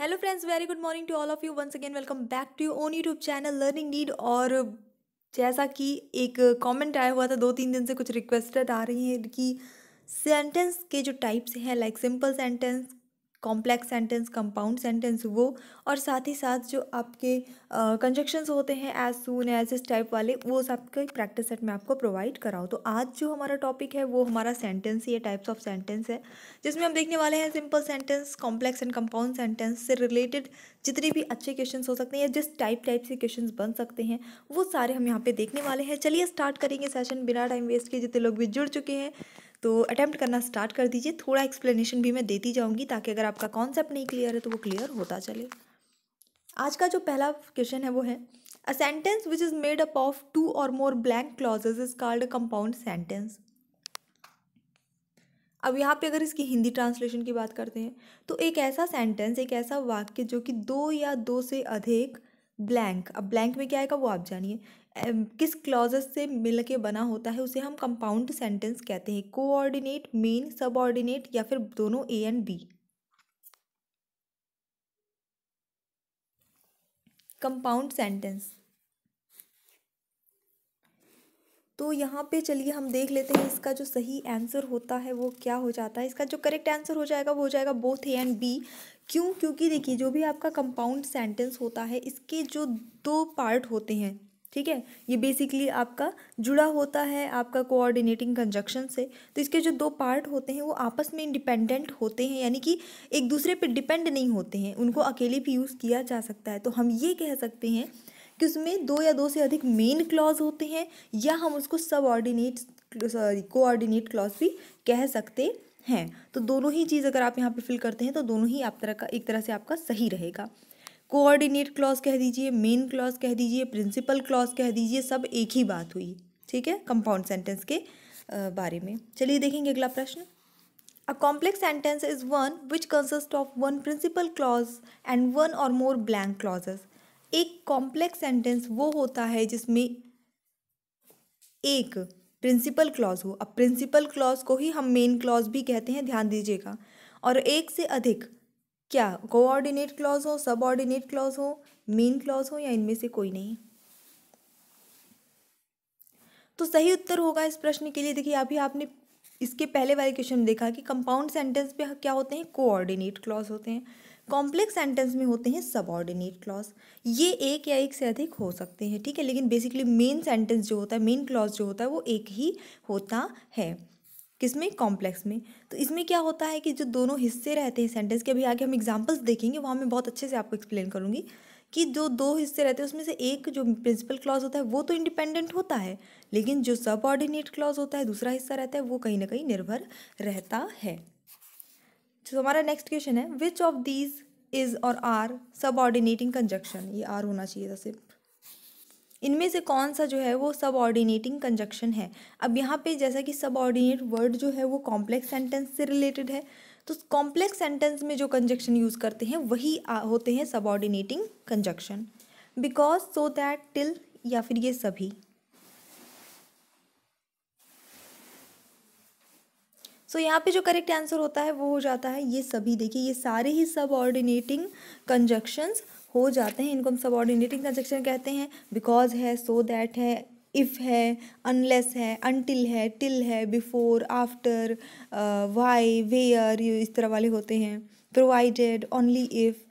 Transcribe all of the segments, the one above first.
hello friends very good morning to all of you once again welcome back to you own YouTube channel learning need और जैसा कि एक comment आया हुआ था दो तीन दिन से कुछ रिक्वेस्टेड आ रही हैं कि सेंटेंस के जो टाइप्स हैं like simple sentence complex sentence compound sentence वो और साथ ही साथ जो आपके कंजक्शंस uh, होते हैं एज सून एज इस टाइप वाले वो सबके प्रैक्टिस सेट में आपको प्रोवाइड कराओ तो आज जो हमारा टॉपिक है वो हमारा सेंटेंस ये टाइप्स ऑफ सेंटेंस है जिसमें हम देखने वाले हैं simple sentence complex and compound sentence से रिलेटेड जितने भी अच्छे क्वेश्चन हो सकते हैं या जिस टाइप टाइप से क्वेश्चन बन सकते हैं वो सारे हम यहाँ पर देखने वाले हैं चलिए स्टार्ट करेंगे सेशन बिना टाइम वेस्ट किए जितने लोग भी जुड़ चुके हैं तो अटैम्प्ट करना स्टार्ट कर दीजिए थोड़ा एक्सप्लेनेशन भी मैं देती जाऊँगी ताकि अगर आपका कॉन्सेप्ट नहीं क्लियर है तो वो क्लियर होता चले आज का जो पहला क्वेश्चन है वो है a sentence which is made up of two or more blank clauses is called compound sentence अब यहाँ पे अगर इसकी हिंदी ट्रांसलेशन की बात करते हैं तो एक ऐसा सेंटेंस एक ऐसा वाक्य जो कि दो या दो से अधिक ब्लैंक अब ब्लैंक में क्या आएगा वो आप जानिए किस क्लॉजेस से मिल के बना होता है उसे हम कंपाउंड सेंटेंस कहते हैं कोऑर्डिनेट मेन सबऑर्डिनेट या फिर दोनों A and B compound sentence तो यहाँ पे चलिए हम देख लेते हैं इसका जो सही आंसर होता है वो क्या हो जाता है इसका जो करेक्ट आंसर हो जाएगा वो हो जाएगा बोथ ए एंड बी क्यों क्योंकि देखिए जो भी आपका कंपाउंड सेंटेंस होता है इसके जो दो पार्ट होते हैं ठीक है ये बेसिकली आपका जुड़ा होता है आपका कोऑर्डिनेटिंग कंजक्शन से तो इसके जो दो पार्ट होते हैं वो आपस में इंडिपेंडेंट होते हैं यानी कि एक दूसरे पे डिपेंड नहीं होते हैं उनको अकेले भी यूज़ किया जा सकता है तो हम ये कह सकते हैं कि उसमें दो या दो से अधिक मेन क्लॉज होते हैं या हम उसको सब ऑर्डिनेट सॉरी कोऑर्डिनेट क्लॉज भी कह सकते हैं तो दोनों ही चीज़ अगर आप यहाँ पे फिल करते हैं तो दोनों ही आप तरह का एक तरह से आपका सही रहेगा कोऑर्डिनेट क्लॉज कह दीजिए मेन क्लॉज कह दीजिए प्रिंसिपल क्लॉज कह दीजिए सब एक ही बात हुई ठीक है कंपाउंड सेंटेंस के बारे में चलिए देखेंगे अगला प्रश्न a complex sentence is one which consist of one principal clause and one or more blank clauses एक कॉम्प्लेक्स सेंटेंस वो होता है जिसमें एक प्रिंसिपल क्लॉज हो अब प्रिंसिपल क्लॉज को ही हम मेन क्लॉज भी कहते हैं ध्यान दीजिएगा और एक से अधिक क्या कोऑर्डिनेट क्लॉज हो सबऑर्डिनेट क्लॉज हो मेन क्लॉज हो या इनमें से कोई नहीं तो सही उत्तर होगा इस प्रश्न के लिए देखिए अभी आपने इसके पहले वाले क्वेश्चन देखा कि कंपाउंड सेंटेंस पे क्या होते हैं कोऑर्डिनेट क्लॉज होते हैं कॉम्प्लेक्स सेंटेंस में होते हैं सबऑर्डिनेट क्लॉज ये एक या एक से अधिक हो सकते हैं ठीक है लेकिन बेसिकली मेन सेंटेंस जो होता है मेन क्लॉज जो होता है वो एक ही होता है किस में कॉम्प्लेक्स में तो इसमें क्या होता है कि जो दोनों हिस्से रहते हैं सेंटेंस के अभी आगे हम एग्जाम्पल्स देखेंगे वहाँ मैं बहुत अच्छे से आपको एक्सप्लेन करूँगी कि जो दो हिस्से रहते हैं उसमें से एक जो प्रिंसिपल क्लॉज होता है वो तो इंडिपेंडेंट होता है लेकिन जो सब ऑर्डिनेट क्लॉज होता है दूसरा हिस्सा रहता है वो कहीं ना कहीं निर्भर रहता है तो हमारा नेक्स्ट क्वेश्चन है which of these is or are subordinating conjunction ये आर होना चाहिए था सिर्फ इनमें से कौन सा जो है वो सब ऑर्डिनेटिंग कंजक्शन है अब यहाँ पे जैसा कि सब ऑर्डिनेट वर्ड जो है वो कॉम्प्लेक्स सेंटेंस से रिलेटेड है तो कॉम्प्लेक्स सेंटेंस में जो कंजक्शन यूज़ करते हैं वही होते हैं subordinating conjunction because so that till या फिर ये सभी सो so, यहाँ पे जो करेक्ट आंसर होता है वो हो जाता है ये सभी देखिए ये सारे ही सब ऑर्डिनेटिंग कंजक्शंस हो जाते हैं इनको हम ऑर्डिनेटिंग कंस्ट्रक्शन कहते हैं बिकॉज है सो दैट है इफ़ है अनलेस है अनटिल है टिल है बिफोर आफ्टर वाई वेयर ये इस तरह वाले होते हैं provided only if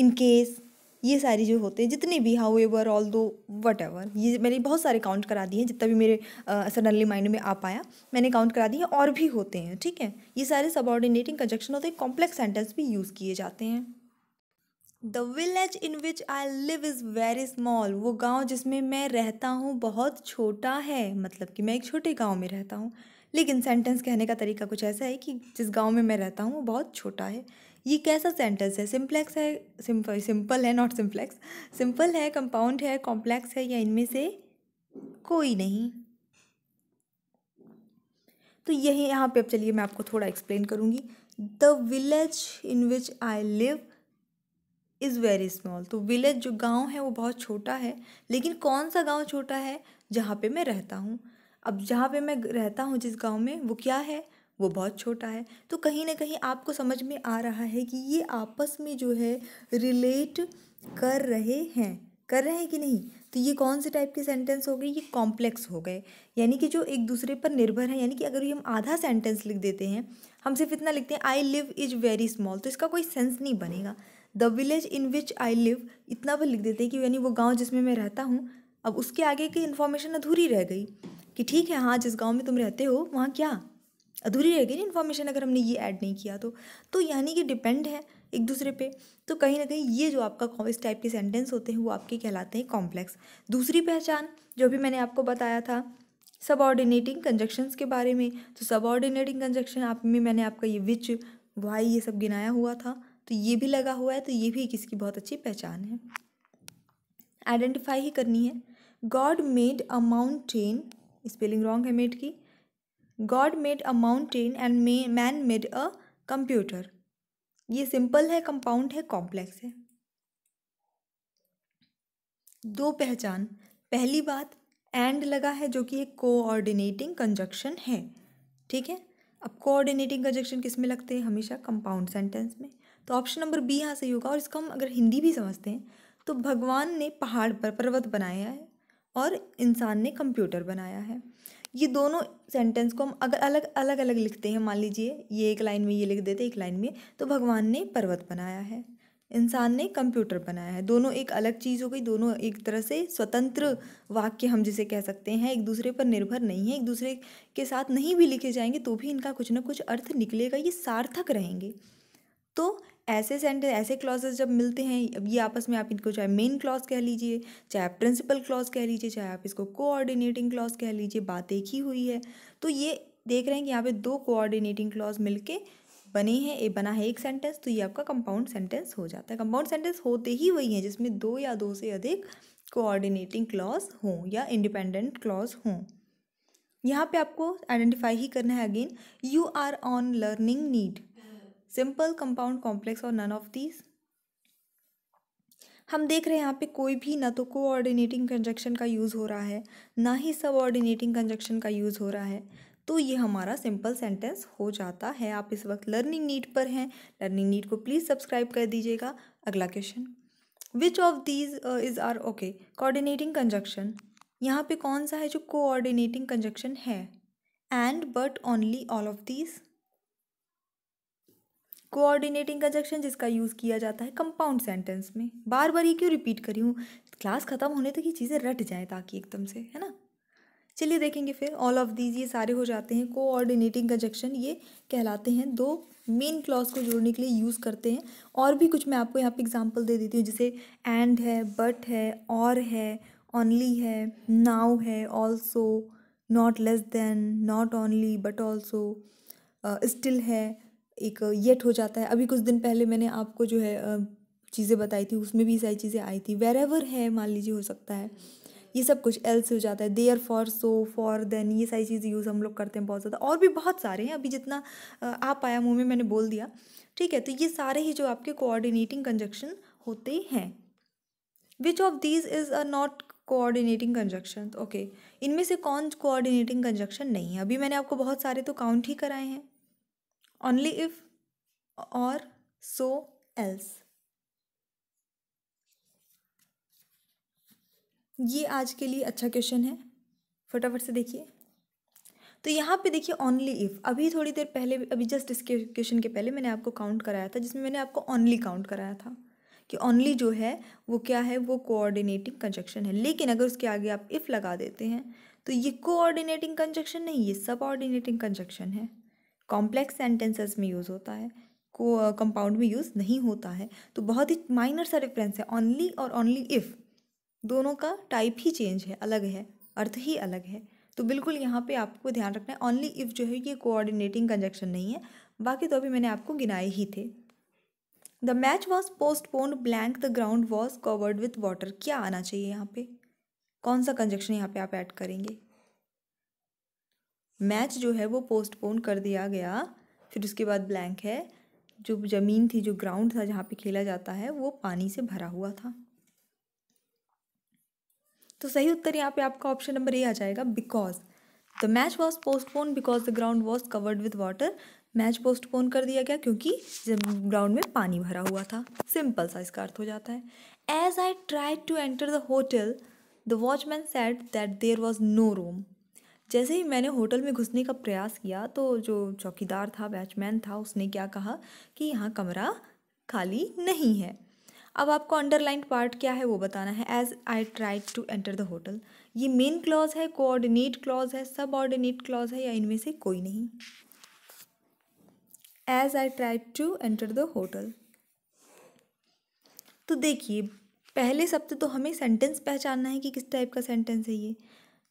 in case ये सारी जो होते हैं जितने भी however although whatever ये मैंने बहुत सारे काउंट करा दिए हैं जितना भी मेरे सडनली uh, माइंड में आ पाया मैंने काउंट करा दिए और भी होते हैं ठीक है ये सारे ऑर्डिनेटिंग कंजक्शन होते हैं कॉम्प्लेक्स सेंटेंस भी यूज़ किए जाते हैं the village in which I live is very small वो गांव जिसमें मैं रहता हूँ बहुत छोटा है मतलब कि मैं एक छोटे गांव में रहता हूँ लेकिन सेंटेंस कहने का तरीका कुछ ऐसा है कि जिस गांव में मैं रहता हूँ वो बहुत छोटा है ये कैसा सेंटेंस है सिम्प्लेक्स है सिंपल सिंपल है नॉट सिम्प्लेक्स सिंपल है कंपाउंड है कॉम्प्लेक्स है या इनमें से कोई नहीं तो यही यहाँ पे अब चलिए मैं आपको थोड़ा एक्सप्लेन करूँगी the village in which I live is very small तो विलेज जो गांव है वो बहुत छोटा है लेकिन कौन सा गांव छोटा है जहाँ पे मैं रहता हूँ अब जहाँ पे मैं रहता हूँ जिस गांव में वो क्या है वो बहुत छोटा है तो कहीं ना कहीं आपको समझ में आ रहा है कि ये आपस में जो है रिलेट कर रहे हैं कर रहे हैं कि नहीं तो ये कौन से टाइप के सेंटेंस हो गए ये कॉम्प्लेक्स हो गए यानी कि जो एक दूसरे पर निर्भर है यानी कि अगर ये हम आधा सेंटेंस लिख देते हैं हम सिर्फ इतना लिखते हैं I live is very small तो इसका कोई सेंस नहीं बनेगा the village in which I live इतना वो लिख देते हैं कि यानी वो गाँव जिसमें मैं रहता हूँ अब उसके आगे की इन्फॉर्मेशन अधूरी रह गई कि ठीक है हाँ जिस गाँव में तुम रहते हो वहाँ क्या अधूरी रह गई ना इन्फॉर्मेशन अगर हमने ये ऐड नहीं किया तो तो यानी कि डिपेंड है एक दूसरे पे तो कहीं ना कहीं ये जो आपका इस टाइप के सेंटेंस होते हैं वो आपके कहलाते हैं कॉम्प्लेक्स दूसरी पहचान जो भी मैंने आपको बताया था सबऑर्डिनेटिंग कंजक्शंस के बारे में तो सबऑर्डिनेटिंग कंजक्शन आप में मैंने आपका ये विच वाई ये सब गिनाया हुआ था तो ये भी लगा हुआ है तो ये भी किसकी बहुत अच्छी पहचान है आइडेंटिफाई ही करनी है God made a mountain spelling wrong है मेड की God made a mountain and may man made a computer ये सिंपल है कंपाउंड है कॉम्प्लेक्स है दो पहचान पहली बात एंड लगा है जो कि एक कोऑर्डिनेटिंग कंजक्शन है ठीक है अब कोऑर्डिनेटिंग कंजक्शन किस में लगते हैं हमेशा कंपाउंड सेंटेंस में तो ऑप्शन नंबर बी यहाँ सही होगा और इसको हम अगर हिंदी भी समझते हैं तो भगवान ने पहाड़ पर पर्वत बनाया है और इंसान ने कंप्यूटर बनाया है ये दोनों सेंटेंस को हम अगर अलग अलग अलग लिखते हैं मान लीजिए ये एक लाइन में ये लिख देते एक लाइन में तो भगवान ने पर्वत बनाया है इंसान ने कंप्यूटर बनाया है दोनों एक अलग चीज़ हो गई दोनों एक तरह से स्वतंत्र वाक्य हम जिसे कह सकते हैं एक दूसरे पर निर्भर नहीं है एक दूसरे के साथ नहीं भी लिखे जाएंगे तो भी इनका कुछ ना कुछ अर्थ निकलेगा ये सार्थक रहेंगे तो ऐसे सेंटेंस ऐसे क्लॉजेस जब मिलते हैं ये आपस में आप इनको चाहे मेन क्लॉज कह लीजिए चाहे आप प्रिंसिपल क्लॉज कह लीजिए चाहे आप इसको कोऑर्डिनेटिंग क्लॉज कह लीजिए बात एक ही हुई है तो ये देख रहे हैं कि यहाँ पे दो कोऑर्डिनेटिंग क्लॉज मिलके बने हैं ये बना है एक सेंटेंस तो ये आपका कंपाउंड सेंटेंस हो जाता है कंपाउंड सेंटेंस होते ही वही हैं जिसमें दो या दो से अधिक कोऑर्डिनेटिंग क्लॉज हों या इंडिपेंडेंट क्लॉज हों यहाँ पे आपको आइडेंटिफाई ही करना है again you are on learning need simple compound complex और नन ऑफ दीज हम देख रहे हैं यहाँ पे कोई भी ना तो कोऑर्डिनेटिंग कंजक्शन का यूज़ हो रहा है ना ही सब ऑर्डिनेटिंग कंजक्शन का यूज़ हो रहा है तो ये हमारा सिंपल सेंटेंस हो जाता है आप इस वक्त लर्निंग नीड पर हैं लर्निंग नीड को प्लीज़ सब्सक्राइब कर दीजिएगा अगला question which of these is are okay coordinating conjunction यहाँ पे कौन सा है जो कोऑर्डिनेटिंग कंजक्शन है and but only all of these coordinating conjunction जिसका यूज़ किया जाता है कंपाउंड सेंटेंस में बार बार ये क्यों रिपीट करी हूँ क्लास ख़त्म होने तक ये चीज़ें रट जाएँ ताकि एकदम से है ना चलिए देखेंगे फिर ऑल ऑफ दीज ये सारे हो जाते हैं कोऑर्डिनेटिंग कंजक्शन ये कहलाते हैं दो मेन क्लॉज को जोड़ने के लिए यूज़ करते हैं और भी कुछ मैं आपको यहाँ पे एग्जांपल दे देती हूँ जैसे एंड है बट है और है ओनली है नाउ है also not less than not only but also still है एक येट हो जाता है अभी कुछ दिन पहले मैंने आपको जो है चीज़ें बताई थी उसमें भी सारी चीज़ें आई थी वेर एवर है मान लीजिए हो सकता है ये सब कुछ एल्स हो जाता है therefore so for then ये सारी चीज़ें यूज़ हम लोग करते हैं बहुत ज़्यादा और भी बहुत सारे हैं अभी जितना आ पाया मुँह में मैंने बोल दिया ठीक है तो ये सारे ही जो आपके कोऑर्डिनेटिंग कंजक्शन होते हैं which of these is a not coordinating conjunction okay इनमें से कौन कोऑर्डिनेटिंग कंजक्शन नहीं है अभी मैंने आपको बहुत सारे तो काउंट ही कराए हैं ओनली इफ और सो एल्स ये आज के लिए अच्छा क्वेश्चन है फटाफट से देखिए तो यहाँ पे देखिए ओनली इफ़ अभी थोड़ी देर पहले अभी जस्ट इसके क्वेश्चन के पहले मैंने आपको काउंट कराया था जिसमें मैंने आपको ओनली काउंट कराया था कि ओनली जो है वो क्या है वो कोऑर्डिनेटिंग कंजक्शन है लेकिन अगर उसके आगे आप इफ़ लगा देते हैं तो ये कोऑर्डिनेटिंग कंजक्शन नहीं ये सब ऑर्डिनेटिंग कंजक्शन है कॉम्प्लेक्स सेंटेंसेस में यूज़ होता है को कंपाउंड में यूज़ नहीं होता है तो बहुत ही माइनर सा डिफरेंस है ओनली और ओनली इफ़ दोनों का टाइप ही चेंज है अलग है अर्थ ही अलग है तो बिल्कुल यहाँ पे आपको ध्यान रखना है ओनली इफ़ जो है ये कोऑर्डिनेटिंग कंजक्शन नहीं है बाकी तो अभी मैंने आपको गिनाए ही थे the match was postponed blank the ground was covered with water क्या आना चाहिए यहाँ पे कौन सा कंजक्शन यहाँ पे आप ऐड करेंगे मैच जो है वो पोस्टपोन कर दिया गया फिर उसके बाद ब्लैंक है जो ज़मीन थी जो ग्राउंड था जहाँ पे खेला जाता है वो पानी से भरा हुआ था तो सही उत्तर यहाँ पे आपका ऑप्शन नंबर ए आ जाएगा because the match was postpone because the ground was covered with water match postpone कर दिया गया क्योंकि ग्राउंड में पानी भरा हुआ था सिंपल सा इसका अर्थ हो जाता है as I try to enter the hotel the watchman said that there was no room जैसे ही मैंने होटल में घुसने का प्रयास किया तो जो चौकीदार था बैचमैन था उसने क्या कहा कि यहाँ कमरा खाली नहीं है अब आपको अंडरलाइन पार्ट क्या है वो बताना है as I tried to enter the hotel ये मेन क्लॉज है कोऑर्डिनेट क्लॉज है सब ऑर्डिनेट क्लॉज है या इनमें से कोई नहीं as I tried to enter the hotel तो देखिए पहले सब तो हमें सेंटेंस पहचानना है कि किस टाइप का सेंटेंस है ये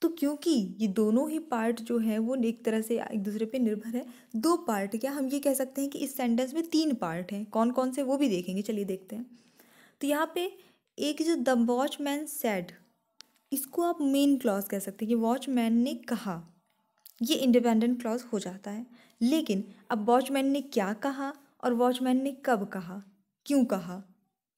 तो क्योंकि ये दोनों ही पार्ट जो है वो एक तरह से एक दूसरे पे निर्भर है दो पार्ट क्या हम ये कह सकते हैं कि इस सेंटेंस में तीन पार्ट हैं कौन कौन से वो भी देखेंगे चलिए देखते हैं तो यहाँ पे एक जो द वॉच मैन सेड इसको आप मेन क्लॉज कह सकते हैं कि वॉच मैन ने कहा ये इंडिपेंडेंट क्लॉज हो जाता है लेकिन अब वॉचमैन ने क्या कहा और वॉचमैन ने कब कहा क्यों कहा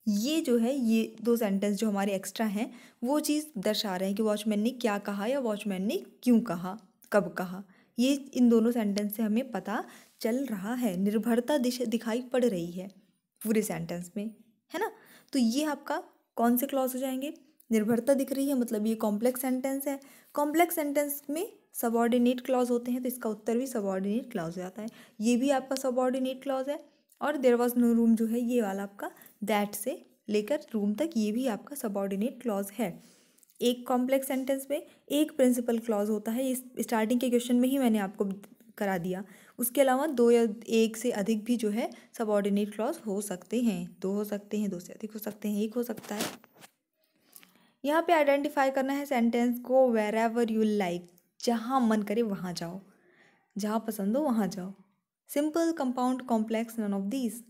ये जो है ये दो सेंटेंस जो हमारे एक्स्ट्रा हैं वो चीज़ दर्शा रहे हैं कि वॉचमैन ने क्या कहा या वॉचमैन ने क्यों कहा कब कहा ये इन दोनों सेंटेंस से हमें पता चल रहा है निर्भरता दिखाई पड़ रही है पूरे सेंटेंस में है ना तो ये आपका कौन से क्लॉज हो जाएंगे निर्भरता दिख रही है मतलब ये कॉम्प्लेक्स सेंटेंस है कॉम्प्लेक्स सेंटेंस में सबॉर्डिनेट क्लॉज होते हैं तो इसका उत्तर भी सबॉर्डिनेट क्लॉज हो जाता है ये भी आपका सबॉर्डिनेट क्लॉज है और देर वॉज नो रूम जो है ये वाला आपका दैट से लेकर रूम तक ये भी आपका सबॉर्डिनेट क्लॉज है एक कॉम्प्लेक्स सेंटेंस में एक प्रिंसिपल क्लॉज होता है इस स्टार्टिंग के क्वेश्चन में ही मैंने आपको करा दिया उसके अलावा दो या एक से अधिक भी जो है सबॉर्डिनेट क्लॉज हो सकते हैं दो हो सकते हैं दो से अधिक हो सकते हैं एक हो सकता है यहाँ पे आइडेंटिफाई करना है सेंटेंस को वेर एवर यू लाइक जहाँ मन करे वहाँ जाओ जहाँ पसंद हो वहाँ जाओ simple compound complex none of these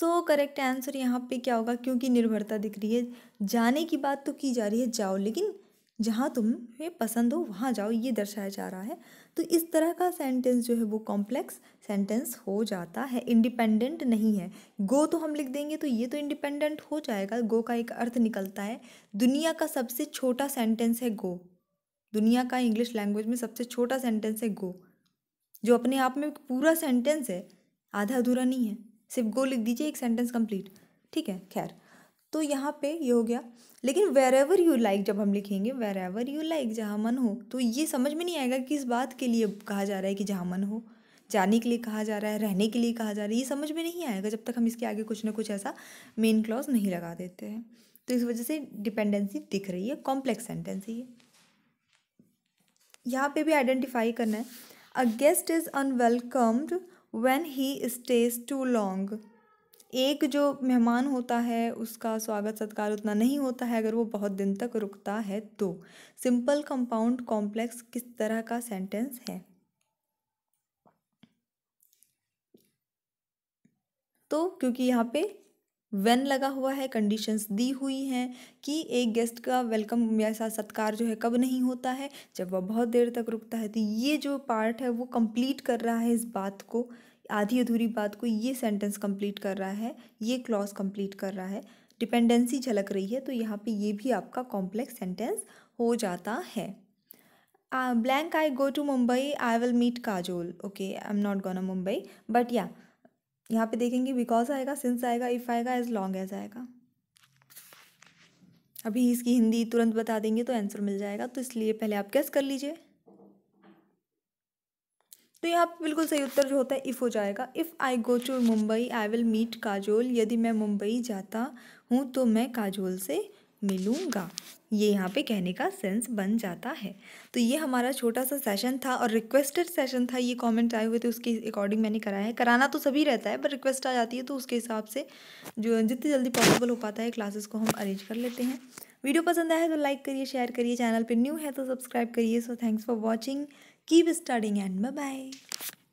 so correct answer यहाँ पे क्या होगा क्योंकि निर्भरता दिख रही है जाने की बात तो की जा रही है जाओ लेकिन जहाँ तुम्हें पसंद हो वहाँ जाओ ये दर्शाया जा रहा है तो इस तरह का सेंटेंस जो है वो कॉम्प्लेक्स सेंटेंस हो जाता है इंडिपेंडेंट नहीं है गो तो हम लिख देंगे तो ये तो इंडिपेंडेंट हो जाएगा गो का एक अर्थ निकलता है दुनिया का सबसे छोटा सेंटेंस है गो दुनिया का इंग्लिश लैंग्वेज में सबसे छोटा सेंटेंस है गो जो अपने आप में पूरा सेंटेंस है आधा अधूरा नहीं है सिर्फ गो लिख दीजिए एक सेंटेंस कंप्लीट ठीक है खैर तो यहाँ पे ये हो गया लेकिन वेर एवर यू लाइक जब हम लिखेंगे वेर एवर यू लाइक जहाँ मन हो तो ये समझ में नहीं आएगा कि इस बात के लिए कहा जा रहा है कि जहाँ मन हो जाने के लिए कहा जा रहा है रहने के लिए कहा जा रहा है ये समझ में नहीं आएगा जब तक हम इसके आगे कुछ ना कुछ ऐसा मेन क्लॉज नहीं लगा देते हैं तो इस वजह से डिपेंडेंसी दिख रही है कॉम्प्लेक्स सेंटेंस है ये यहाँ पे भी आइडेंटिफाई करना है a guest is unwelcomed when he stays too long एक जो मेहमान होता है उसका स्वागत सत्कार उतना नहीं होता है अगर वो बहुत दिन तक रुकता है तो सिंपल कंपाउंड कॉम्प्लेक्स किस तरह का सेंटेंस है तो क्योंकि यहाँ पे वेन लगा हुआ है कंडीशंस दी हुई हैं कि एक गेस्ट का वेलकम या सत्कार जो है कब नहीं होता है जब वह बहुत देर तक रुकता है तो ये जो पार्ट है वो कंप्लीट कर रहा है इस बात को आधी अधूरी बात को ये सेंटेंस कंप्लीट कर रहा है ये क्लॉज कंप्लीट कर रहा है डिपेंडेंसी झलक रही है तो यहाँ पे ये भी आपका कॉम्प्लेक्स सेंटेंस हो जाता है blank I go to Mumbai I will meet Kajol okay I am not gonna Mumbai but या यहाँ पे देखेंगे बिकॉज आएगा सिंस आएगा इफ़ आएगा एज लॉन्ग एज आएगा अभी इसकी हिंदी तुरंत बता देंगे तो आंसर मिल जाएगा तो इसलिए पहले आप कैस कर लीजिए तो यहाँ पे बिल्कुल सही उत्तर जो होता है इफ़ हो जाएगा if I go to Mumbai I will meet Kajol यदि मैं मुंबई जाता हूँ तो मैं काजोल से मिलूँगा ये यहाँ पे कहने का सेंस बन जाता है तो ये हमारा छोटा सा सेशन था और रिक्वेस्टेड सेशन था ये कमेंट आए हुए थे उसके अकॉर्डिंग मैंने कराया है कराना तो सभी रहता है पर रिक्वेस्ट आ जाती है तो उसके हिसाब से जो जितनी जल्दी पॉसिबल हो पाता है क्लासेस को हम अरेंज कर लेते हैं वीडियो पसंद आया तो लाइक करिए शेयर करिए चैनल पर न्यू है तो सब्सक्राइब करिए so thanks for watching keep starting and bye